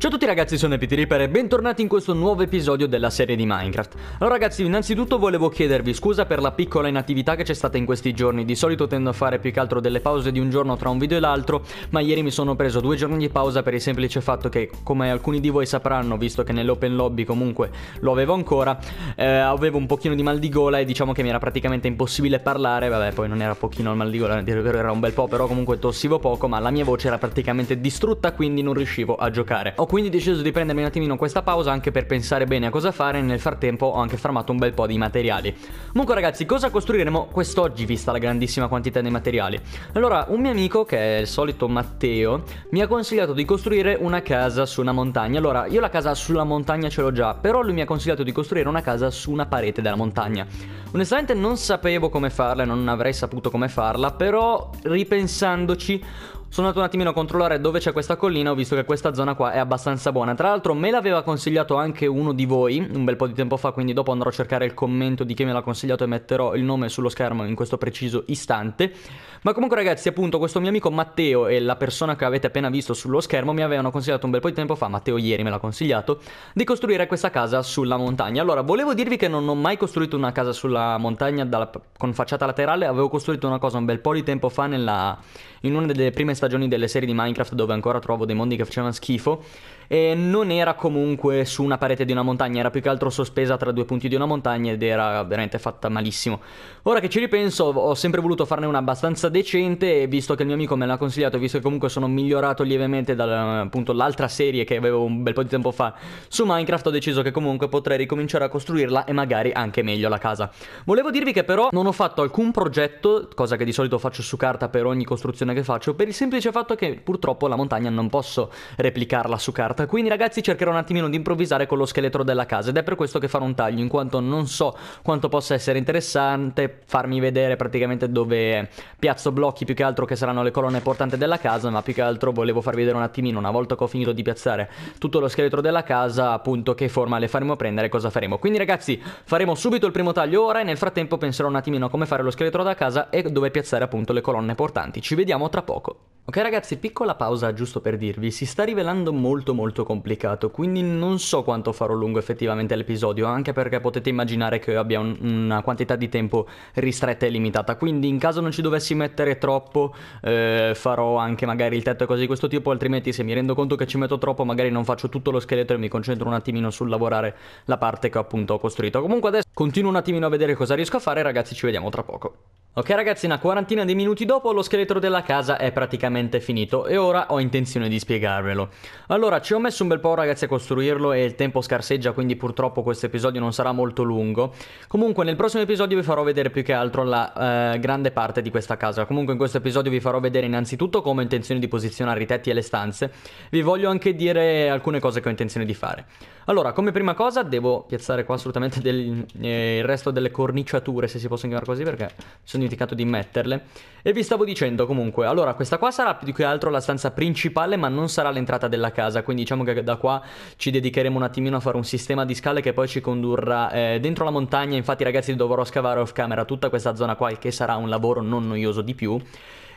Ciao a tutti ragazzi, sono EpityReaper e bentornati in questo nuovo episodio della serie di Minecraft. Allora ragazzi, innanzitutto volevo chiedervi scusa per la piccola inattività che c'è stata in questi giorni, di solito tendo a fare più che altro delle pause di un giorno tra un video e l'altro, ma ieri mi sono preso due giorni di pausa per il semplice fatto che, come alcuni di voi sapranno, visto che nell'open lobby comunque lo avevo ancora, eh, avevo un pochino di mal di gola e diciamo che mi era praticamente impossibile parlare, vabbè poi non era pochino il mal di gola, era un bel po', però comunque tossivo poco, ma la mia voce era praticamente distrutta quindi non riuscivo a giocare. Ho quindi deciso di prendermi un attimino questa pausa anche per pensare bene a cosa fare. Nel frattempo ho anche farmato un bel po' di materiali. Comunque, ragazzi, cosa costruiremo quest'oggi, vista la grandissima quantità di materiali? Allora, un mio amico, che è il solito Matteo, mi ha consigliato di costruire una casa su una montagna. Allora, io la casa sulla montagna ce l'ho già, però lui mi ha consigliato di costruire una casa su una parete della montagna. Onestamente non sapevo come farla e non avrei saputo come farla, però ripensandoci sono andato un attimino a controllare dove c'è questa collina, ho visto che questa zona qua è abbastanza buona. Tra l'altro me l'aveva consigliato anche uno di voi un bel po' di tempo fa, quindi dopo andrò a cercare il commento di chi me l'ha consigliato e metterò il nome sullo schermo in questo preciso istante. Ma comunque ragazzi, appunto, questo mio amico Matteo e la persona che avete appena visto sullo schermo mi avevano consigliato un bel po' di tempo fa, Matteo ieri me l'ha consigliato, di costruire questa casa sulla montagna. Allora, volevo dirvi che non ho mai costruito una casa sulla montagna dalla, con facciata laterale, avevo costruito una cosa un bel po' di tempo fa nella, in una delle prime stagioni delle serie di Minecraft dove ancora trovo dei mondi che facevano schifo e non era comunque su una parete di una montagna, era più che altro sospesa tra due punti di una montagna ed era veramente fatta malissimo. Ora che ci ripenso, ho sempre voluto farne una abbastanza decente e visto che il mio amico me l'ha consigliato, visto che comunque sono migliorato lievemente dall'altra serie che avevo un bel po' di tempo fa su Minecraft, ho deciso che comunque potrei ricominciare a costruirla e magari anche meglio la casa. Volevo dirvi che però non ho fatto alcun progetto, cosa che di solito faccio su carta per ogni costruzione che faccio, per il semplice fatto che purtroppo la montagna non posso replicarla su carta setup. Esatto, quindi ragazzi cercherò un attimino di improvvisare con lo scheletro della casa ed è per questo che farò un taglio in quanto non so quanto possa essere interessante farmi vedere praticamente dove piazzo blocchi più che altro che saranno le colonne portanti della casa ma più che altro volevo farvi vedere un attimino una volta che ho finito di piazzare tutto lo scheletro della casa appunto che forma le faremo prendere e cosa faremo. Quindi ragazzi faremo subito il primo taglio ora e nel frattempo penserò un attimino a come fare lo scheletro da casa e dove piazzare appunto le colonne portanti. Ci vediamo tra poco. Ok ragazzi piccola pausa giusto per dirvi si sta rivelando molto molto molto complicato, quindi non so quanto farò lungo effettivamente l'episodio, anche perché potete immaginare che io abbia un, una quantità di tempo ristretta e limitata, quindi in caso non ci dovessi mettere troppo eh, farò anche magari il tetto e cose di questo tipo, altrimenti se mi rendo conto che ci metto troppo magari non faccio tutto lo scheletro e mi concentro un attimino sul lavorare la parte che appunto ho costruito. Comunque adesso continuo un attimino a vedere cosa riesco a fare, ragazzi ci vediamo tra poco. Ok ragazzi, una quarantina di minuti dopo lo scheletro della casa è praticamente finito e ora ho intenzione di spiegarvelo. Allora, ci ho messo un bel po' ragazzi a costruirlo e il tempo scarseggia, quindi purtroppo questo episodio non sarà molto lungo. Comunque nel prossimo episodio vi farò vedere più che altro la eh, grande parte di questa casa. Comunque in questo episodio vi farò vedere innanzitutto come ho intenzione di posizionare i tetti e le stanze. Vi voglio anche dire alcune cose che ho intenzione di fare. Allora, come prima cosa devo piazzare qua assolutamente del, eh, il resto delle corniciature, se si possono chiamare così, perché mi sono dimenticato di metterle. E vi stavo dicendo comunque, allora, questa qua sarà più che altro la stanza principale, ma non sarà l'entrata della casa, quindi diciamo che da qua ci dedicheremo un attimino a fare un sistema di scale che poi ci condurrà eh, dentro la montagna. Infatti, ragazzi, dovrò scavare off camera tutta questa zona qua, il che sarà un lavoro non noioso di più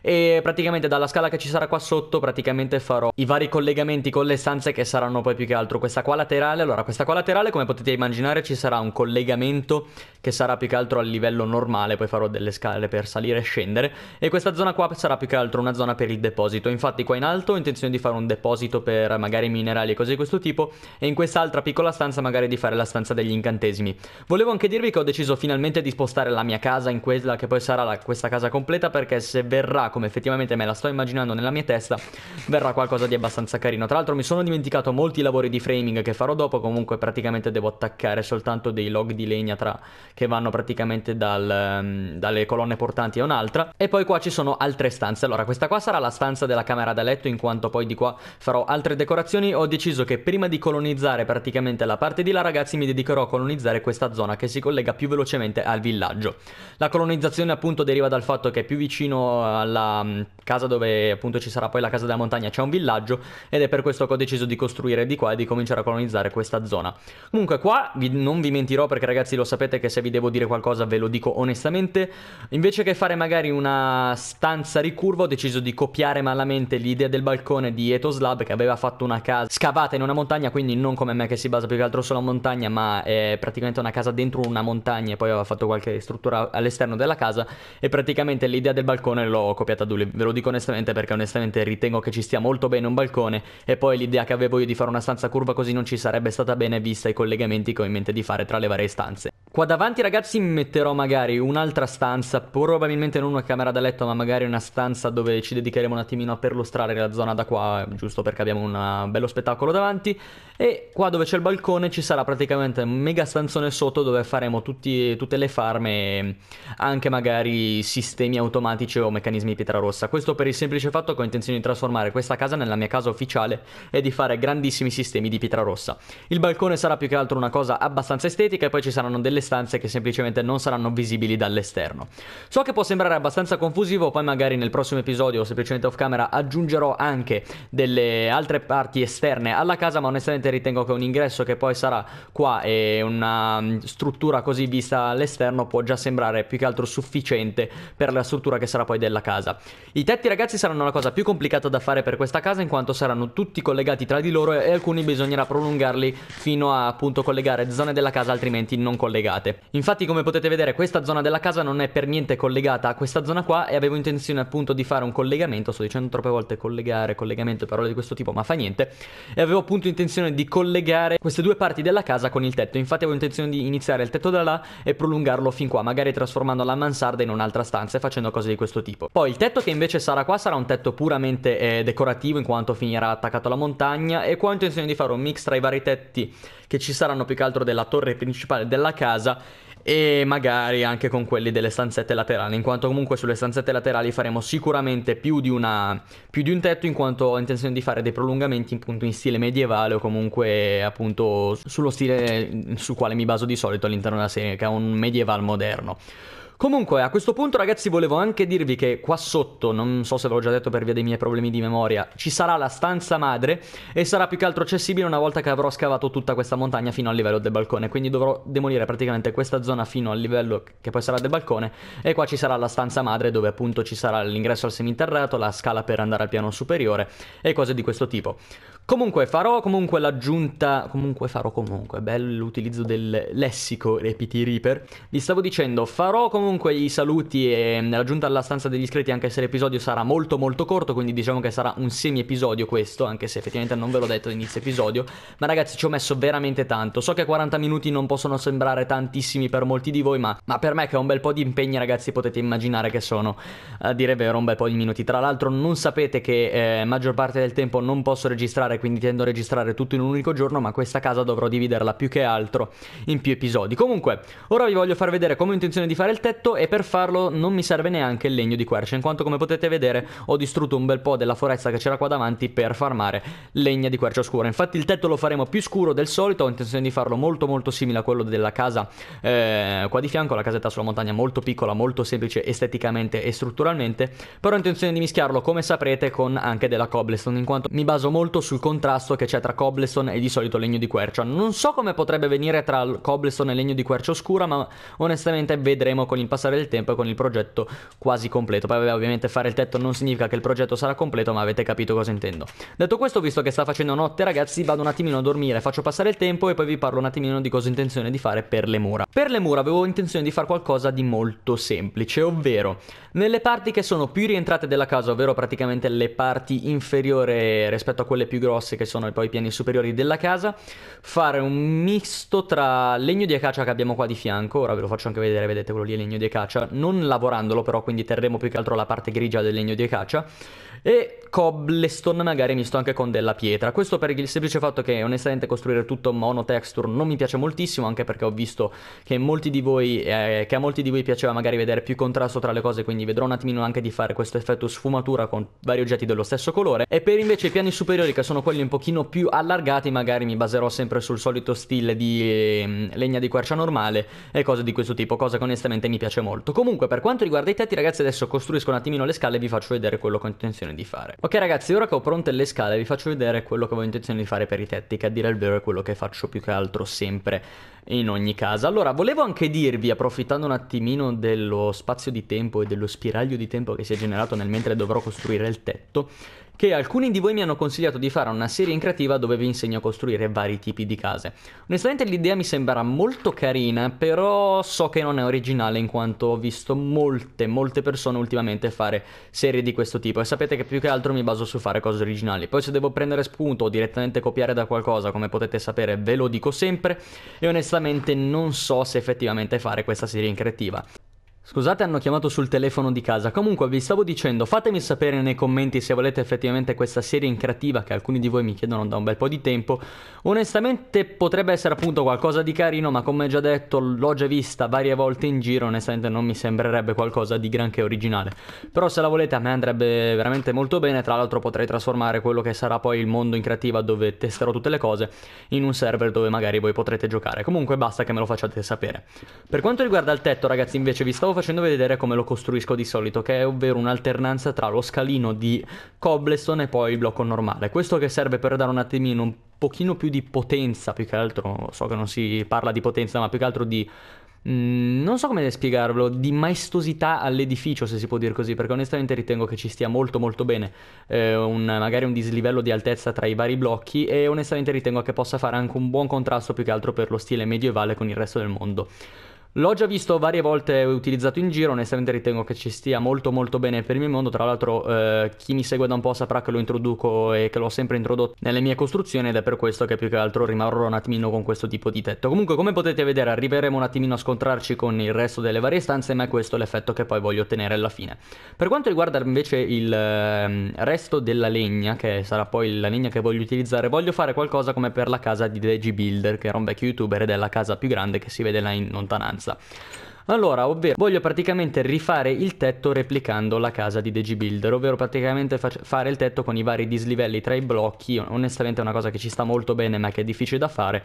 e praticamente dalla scala che ci sarà qua sotto praticamente farò i vari collegamenti con le stanze che saranno poi più che altro questa qua laterale. Allora, questa qua laterale come potete immaginare ci sarà un collegamento che sarà più che altro a livello normale, poi farò delle scale per salire e scendere e questa zona qua sarà più che altro una zona per il deposito. Infatti qua in alto ho intenzione di fare un deposito per magari minerali e cose di questo tipo e in quest'altra piccola stanza magari di fare la stanza degli incantesimi. Volevo anche dirvi che ho deciso finalmente di spostare la mia casa in quella che poi sarà la, questa casa completa perché se verrà come effettivamente me la sto immaginando nella mia testa, verrà qualcosa di abbastanza carino. Tra l'altro mi sono dimenticato molti lavori di framing che farò dopo, comunque praticamente devo attaccare soltanto dei log di legna tra, che vanno praticamente dal, um, dalle colonne portanti a un'altra. E poi qua ci sono altre stanze. Allora, questa qua sarà la stanza della camera da letto, in quanto poi di qua farò altre decorazioni. Ho deciso che prima di colonizzare praticamente la parte di là, ragazzi, mi dedicherò a colonizzare questa zona che si collega più velocemente al villaggio. La colonizzazione appunto deriva dal fatto che è più vicino alla Mm, casa dove appunto ci sarà poi la casa della montagna c'è un villaggio ed è per questo che ho deciso di costruire di qua e di cominciare a colonizzare questa zona. Comunque qua vi, non vi mentirò perché ragazzi lo sapete che se vi devo dire qualcosa ve lo dico onestamente, invece che fare magari una stanza ricurva ho deciso di copiare malamente l'idea del balcone di Etoslab che aveva fatto una casa scavata in una montagna, quindi non come me che si basa più che altro sulla montagna ma è praticamente una casa dentro una montagna e poi aveva fatto qualche struttura all'esterno della casa e praticamente l'idea del balcone l'ho copiata Cataduli, ve lo dico onestamente perché onestamente ritengo che ci stia molto bene un balcone e poi l'idea che avevo io di fare una stanza curva così non ci sarebbe stata bene vista i collegamenti che ho in mente di fare tra le varie stanze. Qua davanti ragazzi metterò magari un'altra stanza, probabilmente non una camera da letto ma magari una stanza dove ci dedicheremo un attimino a perlustrare la zona da qua, giusto perché abbiamo un eh, bello spettacolo davanti. E qua dove c'è il balcone ci sarà praticamente un mega stanzone sotto dove faremo tutti, tutte le farme, e anche magari sistemi automatici o meccanismi pietra rossa. Questo per il semplice fatto che ho intenzione di trasformare questa casa nella mia casa ufficiale e di fare grandissimi sistemi di pietra rossa. Il balcone sarà più che altro una cosa abbastanza estetica e poi ci saranno delle stanze che semplicemente non saranno visibili dall'esterno. So che può sembrare abbastanza confusivo, poi magari nel prossimo episodio o semplicemente off camera aggiungerò anche delle altre parti esterne alla casa, ma onestamente ritengo che un ingresso che poi sarà qua e una mm, struttura così vista all'esterno può già sembrare più che altro sufficiente per la struttura che sarà poi della casa. I tetti ragazzi saranno la cosa più complicata da fare per questa casa in quanto saranno tutti collegati tra di loro e alcuni bisognerà prolungarli fino a appunto collegare zone della casa altrimenti non collegati collegate. Infatti come potete vedere questa zona della casa non è per niente collegata a questa zona qua e avevo intenzione appunto di fare un collegamento, sto dicendo troppe volte collegare, collegamento, parole di questo tipo ma fa niente, e avevo appunto intenzione di collegare queste due parti della casa con il tetto, infatti avevo intenzione di iniziare il tetto da là e prolungarlo fin qua, magari trasformando la mansarda in un'altra stanza e facendo cose di questo tipo. Poi il tetto che invece sarà qua sarà un tetto puramente eh, decorativo in quanto finirà attaccato alla montagna e qua ho intenzione di fare un mix tra i vari tetti che ci saranno più che altro della torre principale della casa e magari anche con quelli delle stanzette laterali, in quanto comunque sulle stanzette laterali faremo sicuramente più di, una, più di un tetto, in quanto ho intenzione di fare dei prolungamenti appunto in stile medievale o comunque appunto sullo stile su quale mi baso di solito all'interno della serie, che è un medieval moderno. Comunque, a questo punto, ragazzi, volevo anche dirvi che qua sotto, non so se ve l'ho già detto per via dei miei problemi di memoria, ci sarà la stanza madre e sarà più che altro accessibile una volta che avrò scavato tutta questa montagna fino al livello del balcone. Quindi dovrò demolire praticamente questa zona fino al livello che poi sarà del balcone. E qua ci sarà la stanza madre dove appunto ci sarà l'ingresso al seminterrato, la scala per andare al piano superiore e cose di questo tipo. Comunque farò comunque l'aggiunta, comunque farò comunque, bello l'utilizzo del lessico Repiti Reaper. Vi stavo dicendo, farò comunque i saluti e l'aggiunta alla stanza degli iscritti anche se l'episodio sarà molto molto corto, quindi diciamo che sarà un semi-episodio questo, anche se effettivamente non ve l'ho detto all'inizio episodio. Ma ragazzi ci ho messo veramente tanto, so che 40 minuti non possono sembrare tantissimi per molti di voi, ma, ma per me che è un bel po' di impegni ragazzi potete immaginare che sono, a dire vero, un bel po' di minuti. Tra l'altro non sapete che eh, maggior parte del tempo non posso registrare registrare, quindi tendo a registrare tutto in un unico giorno, ma questa casa dovrò dividerla più che altro in più episodi. Comunque, ora vi voglio far vedere come ho intenzione di fare il tetto e per farlo non mi serve neanche il legno di quercia, in quanto come potete vedere ho distrutto un bel po' della foresta che c'era qua davanti per farmare legna di quercia scura. Infatti il tetto lo faremo più scuro del solito, ho intenzione di farlo molto molto simile a quello della casa eh, qua di fianco, la casetta sulla montagna molto piccola, molto semplice esteticamente e strutturalmente, però ho intenzione di mischiarlo come saprete con anche della cobblestone, in quanto mi baso molto sul contrasto che c'è tra Cobblestone e di solito legno di quercia. Non so come potrebbe venire tra Cobblestone e legno di quercia oscura, ma onestamente vedremo con il passare del tempo e con il progetto quasi completo. Poi ovviamente fare il tetto non significa che il progetto sarà completo, ma avete capito cosa intendo. Detto questo, visto che sta facendo notte, ragazzi, vado un attimino a dormire, faccio passare il tempo e poi vi parlo un attimino di cosa ho intenzione di fare per le mura. Per le mura avevo intenzione di fare qualcosa di molto semplice, ovvero nelle parti che sono più rientrate della casa, ovvero praticamente le parti inferiore rispetto a quelle più grosse grosse che sono poi i piani superiori della casa, fare un misto tra legno di acacia che abbiamo qua di fianco, ora ve lo faccio anche vedere, vedete quello lì è legno di acacia, non lavorandolo però, quindi terremo più che altro la parte grigia del legno di acacia, e cobblestone magari misto anche con della pietra. Questo per il semplice fatto che onestamente costruire tutto mono texture non mi piace moltissimo, anche perché ho visto che, molti di voi, eh, che a molti di voi piaceva magari vedere più contrasto tra le cose, quindi vedrò un attimino anche di fare questo effetto sfumatura con vari oggetti dello stesso colore. E per invece i piani superiori che sono quelli un pochino più allargati magari mi baserò sempre sul solito stile di ehm, legna di quercia normale e cose di questo tipo, cosa che onestamente mi piace molto. Comunque per quanto riguarda i tetti ragazzi adesso costruisco un attimino le scale e vi faccio vedere quello che ho intenzione di fare. Ok ragazzi ora che ho pronte le scale vi faccio vedere quello che ho intenzione di fare per i tetti che a dire il vero è quello che faccio più che altro sempre in ogni casa. Allora volevo anche dirvi approfittando un attimino dello spazio di tempo e dello spiraglio di tempo che si è generato nel mentre dovrò costruire il tetto che alcuni di voi mi hanno consigliato di fare una serie in creativa dove vi insegno a costruire vari tipi di case. Onestamente l'idea mi sembra molto carina, però so che non è originale in quanto ho visto molte, molte persone ultimamente fare serie di questo tipo e sapete che più che altro mi baso su fare cose originali. Poi se devo prendere spunto o direttamente copiare da qualcosa, come potete sapere, ve lo dico sempre e onestamente non so se effettivamente fare questa serie in creativa. Scusate, hanno chiamato sul telefono di casa. Comunque, vi stavo dicendo, fatemi sapere nei commenti se volete effettivamente questa serie in creativa che alcuni di voi mi chiedono da un bel po' di tempo. Onestamente, potrebbe essere appunto qualcosa di carino, ma come già detto, l'ho già vista varie volte in giro. Onestamente, non mi sembrerebbe qualcosa di granché originale. Però, se la volete, a me andrebbe veramente molto bene. Tra l'altro, potrei trasformare quello che sarà poi il mondo in creativa, dove testerò tutte le cose, in un server dove magari voi potrete giocare. Comunque, basta che me lo facciate sapere. Per quanto riguarda il tetto, ragazzi, invece, vi stavo stavo facendo vedere come lo costruisco di solito, che è ovvero un'alternanza tra lo scalino di cobblestone e poi il blocco normale. Questo che serve per dare un attimino un pochino più di potenza, più che altro, so che non si parla di potenza, ma più che altro di mm, non so come spiegarlo, di maestosità all'edificio, se si può dire così, perché onestamente ritengo che ci stia molto molto bene eh, un, magari un dislivello di altezza tra i vari blocchi e onestamente ritengo che possa fare anche un buon contrasto più che altro per lo stile medievale con il resto del mondo. L'ho già visto varie volte utilizzato in giro, onestamente ritengo che ci stia molto molto bene per il mio mondo, tra l'altro eh, chi mi segue da un po' saprà che lo introduco e che l'ho sempre introdotto nelle mie costruzioni ed è per questo che più che altro rimarrò un attimino con questo tipo di tetto. Comunque come potete vedere arriveremo un attimino a scontrarci con il resto delle varie stanze ma è questo l'effetto che poi voglio ottenere alla fine. Per quanto riguarda invece il eh, resto della legna, che sarà poi la legna che voglio utilizzare, voglio fare qualcosa come per la casa di Deji Builder che era un vecchio youtuber ed è la casa più grande che si vede là in lontananza abbastanza. Allora, ovvero, voglio praticamente rifare il tetto replicando la casa di DigiBuilder, ovvero praticamente fa fare il tetto con i vari dislivelli tra i blocchi, onestamente è una cosa che ci sta molto bene ma che è difficile da fare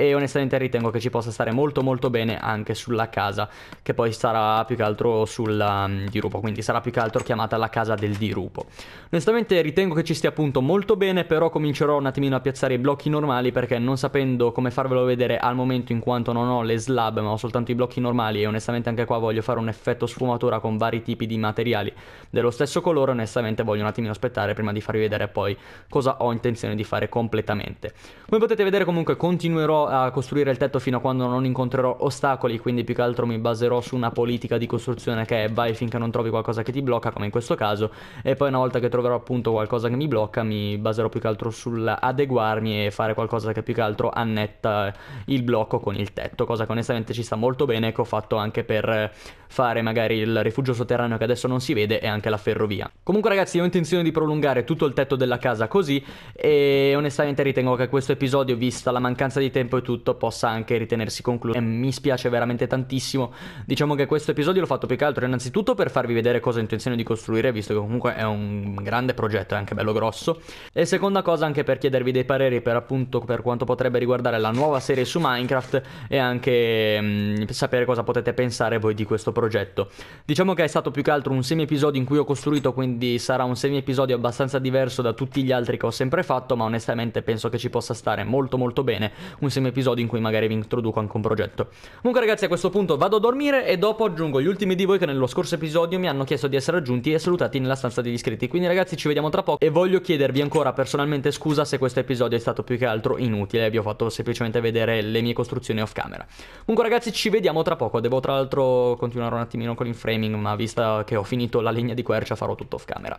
e onestamente ritengo che ci possa stare molto molto bene anche sulla casa che poi sarà più che altro sul um, mm, dirupo, quindi sarà più che altro chiamata la casa del dirupo. Onestamente ritengo che ci stia appunto molto bene, però comincerò un attimino a piazzare i blocchi normali perché non sapendo come farvelo vedere al momento in quanto non ho le slab ma ho soltanto i blocchi normali e onestamente anche qua voglio fare un effetto sfumatura con vari tipi di materiali dello stesso colore, onestamente voglio un attimino aspettare prima di farvi vedere poi cosa ho intenzione di fare completamente. Come potete vedere comunque continuerò a costruire il tetto fino a quando non incontrerò ostacoli, quindi più che altro mi baserò su una politica di costruzione che è vai finché non trovi qualcosa che ti blocca, come in questo caso, e poi una volta che troverò appunto qualcosa che mi blocca, mi baserò più che altro sull'adeguarmi e fare qualcosa che più che altro annetta il blocco con il tetto, cosa che onestamente ci sta molto bene e che ho fatto anche per fare magari il rifugio sotterraneo che adesso non si vede e anche la ferrovia. Comunque ragazzi, ho intenzione di prolungare tutto il tetto della casa così e onestamente ritengo che questo episodio, vista la mancanza di tempo e tutto possa anche ritenersi concluso. E eh, mi spiace veramente tantissimo. Diciamo che questo episodio l'ho fatto più che altro innanzitutto per farvi vedere cosa ho intenzione di costruire, visto che comunque è un grande progetto, è anche bello grosso. E seconda cosa anche per chiedervi dei pareri per appunto per quanto potrebbe riguardare la nuova serie su Minecraft e anche mh, mm, sapere cosa potete pensare voi di questo progetto. Diciamo che è stato più che altro un semi episodio in cui ho costruito, quindi sarà un semi episodio abbastanza diverso da tutti gli altri che ho sempre fatto, ma onestamente penso che ci possa stare molto molto bene un semi episodio in cui magari vi introduco anche un progetto. Comunque ragazzi a questo punto vado a dormire e dopo aggiungo gli ultimi di voi che nello scorso episodio mi hanno chiesto di essere aggiunti e salutati nella stanza degli iscritti. Quindi ragazzi ci vediamo tra poco e voglio chiedervi ancora personalmente scusa se questo episodio è stato più che altro inutile, vi ho fatto semplicemente vedere le mie costruzioni off camera. Comunque ragazzi ci vediamo tra poco, devo tra l'altro continuare un attimino con il framing ma vista che ho finito la linea di quercia farò tutto off camera.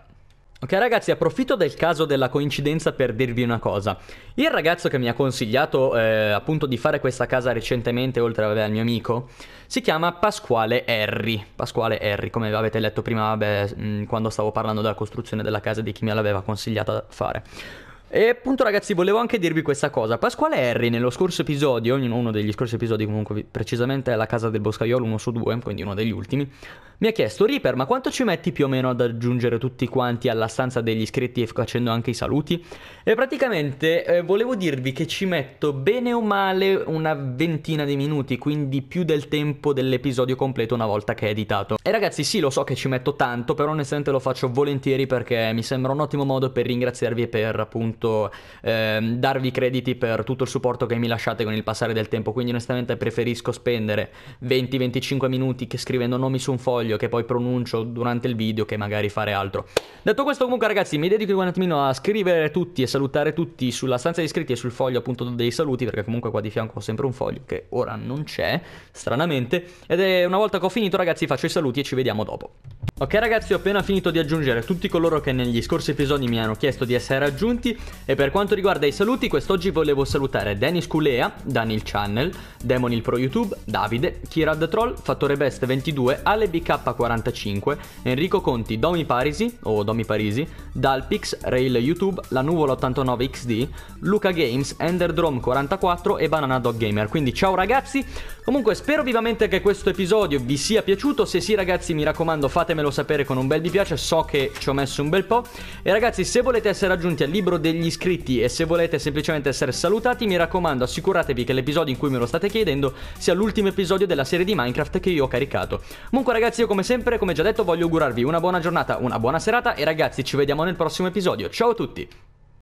Ok ragazzi, approfitto del caso della coincidenza per dirvi una cosa. Il ragazzo che mi ha consigliato eh, appunto di fare questa casa recentemente, oltre vabbè, al mio amico, si chiama Pasquale Harry. Pasquale Harry, come avete letto prima vabbè, mh, mm, quando stavo parlando della costruzione della casa di chi me l'aveva consigliata a fare. E appunto ragazzi volevo anche dirvi questa cosa Pasquale Harry nello scorso episodio In uno degli scorsi episodi comunque Precisamente alla casa del boscaiolo 1 su 2 Quindi uno degli ultimi Mi ha chiesto Reaper ma quanto ci metti più o meno ad aggiungere tutti quanti Alla stanza degli iscritti E facendo anche i saluti E praticamente eh, volevo dirvi che ci metto Bene o male una ventina di minuti Quindi più del tempo dell'episodio completo Una volta che è editato E ragazzi sì lo so che ci metto tanto Però onestamente lo faccio volentieri Perché mi sembra un ottimo modo per ringraziarvi E per appunto molto ehm, darvi crediti per tutto il supporto che mi lasciate con il passare del tempo, quindi onestamente preferisco spendere 20-25 minuti scrivendo nomi su un foglio che poi pronuncio durante il video che magari fare altro. Detto questo comunque ragazzi mi dedico un attimino a scrivere tutti e salutare tutti sulla stanza di iscritti e sul foglio appunto dei saluti perché comunque qua di fianco ho sempre un foglio che ora non c'è, stranamente, ed è una volta che ho finito ragazzi faccio i saluti e ci vediamo dopo. Ok ragazzi ho appena finito di aggiungere tutti coloro che negli scorsi episodi mi hanno chiesto di essere aggiunti e per quanto riguarda i saluti, quest'oggi volevo salutare Dennis Culea, Daniel Channel, Demonil Pro YouTube, Davide, Kirad Troll, Fattore Best 22, Ale BK45, Enrico Conti, Domi Parisi o Domi Parisi, Dalpix, Rail YouTube, La Nuvola 89 XD, Luca Games, Enderdrome 44 e Banana Dog Gamer. Quindi ciao ragazzi. Comunque spero vivamente che questo episodio vi sia piaciuto. Se sì ragazzi, mi raccomando, fatemelo sapere con un bel mi piace, so che ci ho messo un bel po'. E ragazzi, se volete essere aggiunti al libro degli degli iscritti e se volete semplicemente essere salutati mi raccomando assicuratevi che l'episodio in cui me lo state chiedendo sia l'ultimo episodio della serie di Minecraft che io ho caricato. Comunque ragazzi io come sempre, come già detto, voglio augurarvi una buona giornata, una buona serata e ragazzi ci vediamo nel prossimo episodio. Ciao a tutti!